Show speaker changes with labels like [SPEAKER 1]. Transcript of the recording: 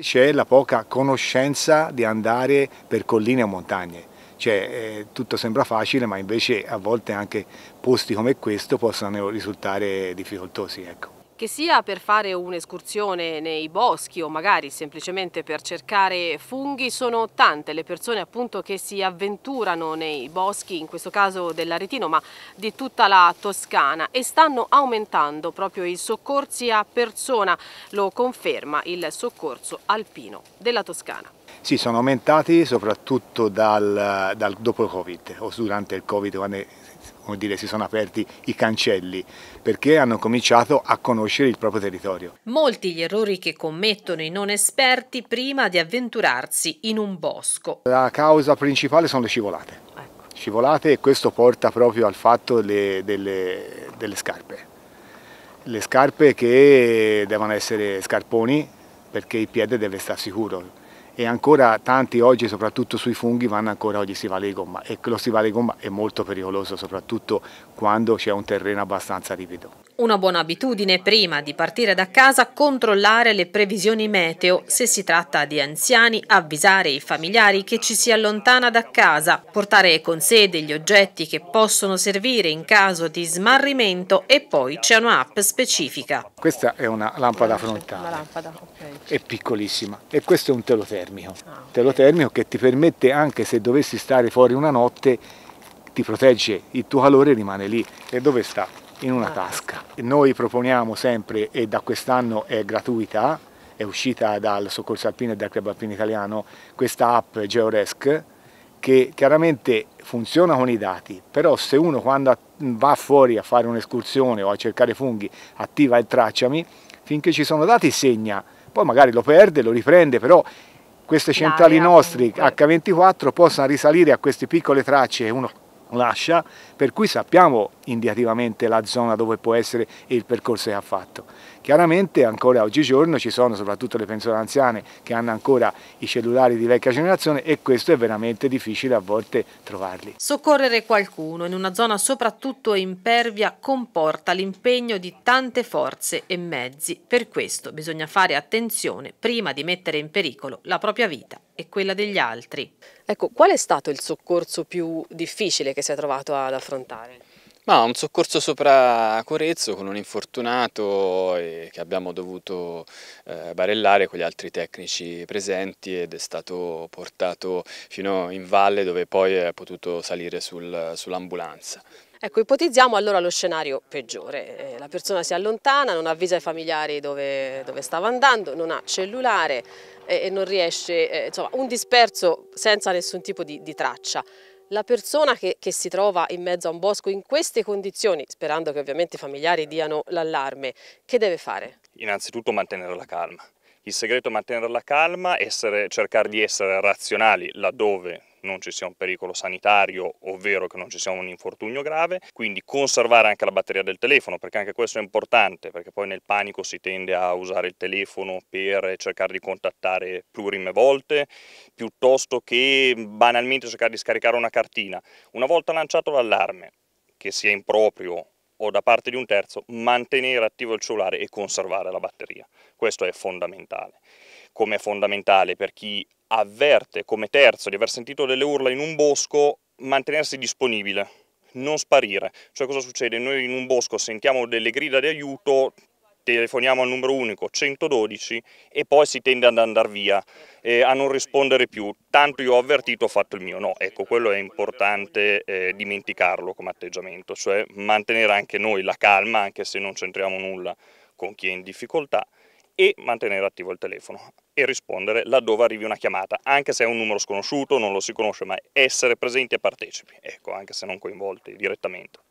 [SPEAKER 1] C'è la poca conoscenza di andare per colline o montagne, cioè, eh, tutto sembra facile ma invece a volte anche posti come questo possono risultare difficoltosi. Ecco
[SPEAKER 2] che sia per fare un'escursione nei boschi o magari semplicemente per cercare funghi, sono tante le persone appunto che si avventurano nei boschi, in questo caso dell'Aretino ma di tutta la Toscana e stanno aumentando proprio i soccorsi a persona, lo conferma il soccorso alpino della Toscana.
[SPEAKER 1] Sì, sono aumentati soprattutto dal, dal dopo il Covid, o durante il Covid, quando come dire, si sono aperti i cancelli perché hanno cominciato a conoscere il proprio territorio.
[SPEAKER 2] Molti gli errori che commettono i non esperti prima di avventurarsi in un bosco.
[SPEAKER 1] La causa principale sono le scivolate. Ecco. Scivolate e questo porta proprio al fatto le, delle, delle scarpe. Le scarpe che devono essere scarponi perché il piede deve stare sicuro, e ancora tanti oggi, soprattutto sui funghi, vanno ancora oggi si vale di gomma e lo si vale di gomma è molto pericoloso, soprattutto quando c'è un terreno abbastanza ripido.
[SPEAKER 2] Una buona abitudine prima di partire da casa controllare le previsioni meteo, se si tratta di anziani avvisare i familiari che ci si allontana da casa, portare con sé degli oggetti che possono servire in caso di smarrimento e poi c'è un'app specifica.
[SPEAKER 1] Questa è una lampada frontale,
[SPEAKER 2] lampada, okay.
[SPEAKER 1] è piccolissima e questo è un telotermico, ah, okay. telotermico che ti permette anche se dovessi stare fuori una notte ti protegge, il tuo calore rimane lì e dove sta? in una tasca. Noi proponiamo sempre, e da quest'anno è gratuita, è uscita dal Soccorso Alpino e dal Club Alpino Italiano, questa app Georesc, che chiaramente funziona con i dati, però se uno quando va fuori a fare un'escursione o a cercare funghi attiva il tracciami, finché ci sono dati segna, poi magari lo perde, lo riprende, però queste centrali ah, nostre H24 possono risalire a queste piccole tracce, uno lascia, per cui sappiamo indicativamente la zona dove può essere e il percorso che ha fatto. Chiaramente ancora oggigiorno ci sono soprattutto le persone anziane che hanno ancora i cellulari di vecchia generazione e questo è veramente difficile a volte trovarli.
[SPEAKER 2] Soccorrere qualcuno in una zona soprattutto impervia comporta l'impegno di tante forze e mezzi. Per questo bisogna fare attenzione prima di mettere in pericolo la propria vita e quella degli altri. Ecco, qual è stato il soccorso più difficile che si è trovato ad affrontare?
[SPEAKER 3] Ma un soccorso sopra Corezzo con un infortunato che abbiamo dovuto eh, barellare con gli altri tecnici presenti ed è stato portato fino in valle dove poi è potuto salire sul, sull'ambulanza.
[SPEAKER 2] Ecco, ipotizziamo allora lo scenario peggiore, eh, la persona si allontana, non avvisa i familiari dove, dove stava andando, non ha cellulare eh, e non riesce, eh, insomma, un disperso senza nessun tipo di, di traccia. La persona che, che, si trova in mezzo a un bosco in queste condizioni, sperando che ovviamente i familiari diano l'allarme, che deve fare?
[SPEAKER 3] Innanzitutto mantenere la calma. Il segreto è mantenere la calma, essere, cercare di essere razionali laddove non ci sia un pericolo sanitario, ovvero che non ci sia un infortunio grave, quindi conservare anche la batteria del telefono, perché anche questo è importante, perché poi nel panico si tende a usare il telefono per cercare di contattare plurime volte, piuttosto che banalmente cercare di scaricare una cartina. Una volta lanciato l'allarme, che sia improprio o da parte di un terzo mantenere attivo il cellulare e conservare la batteria. Questo è fondamentale. Come è fondamentale per chi avverte come terzo di aver sentito delle urla in un bosco mantenersi disponibile non sparire. Cioè cosa succede? Noi in un bosco sentiamo delle grida di aiuto, telefoniamo al numero unico 112 e poi si tende ad andare via, eh, a non rispondere più, tanto io ho avvertito, ho fatto il mio no, ecco quello è importante eh, dimenticarlo come atteggiamento, cioè mantenere anche noi la calma anche se non c'entriamo nulla con chi è in difficoltà e mantenere attivo il telefono e rispondere laddove arrivi una chiamata, anche se è un numero sconosciuto, non lo si conosce, ma essere presenti e partecipi, ecco, anche se non coinvolti direttamente.